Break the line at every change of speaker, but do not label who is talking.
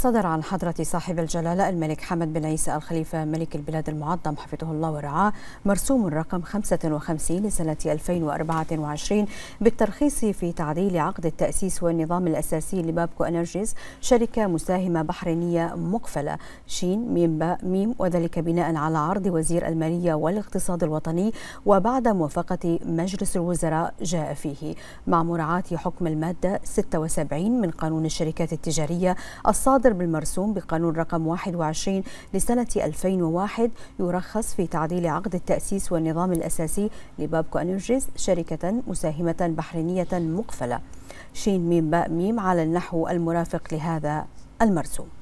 صدر عن حضرة صاحب الجلالة الملك حمد بن عيسى الخليفة ملك البلاد
المعظم حفظه الله ورعاه مرسوم رقم 55 لسنة 2024 بالترخيص في تعديل عقد التأسيس والنظام الأساسي لبابكو أنرجيز شركة مساهمة بحرينية مقفلة شين ميم باء ميم وذلك بناء على عرض وزير المالية والاقتصاد الوطني وبعد موافقة مجلس الوزراء جاء فيه مع مراعاة حكم المادة 76 من قانون الشركات التجارية الصادر الصادر بالمرسوم بقانون رقم 21 لسنة 2001 يرخص في تعديل عقد التأسيس والنظام الأساسي لبابكو أنرجيز شركة
مساهمة بحرينية مقفلة شين ميم باء ميم على النحو المرافق
لهذا المرسوم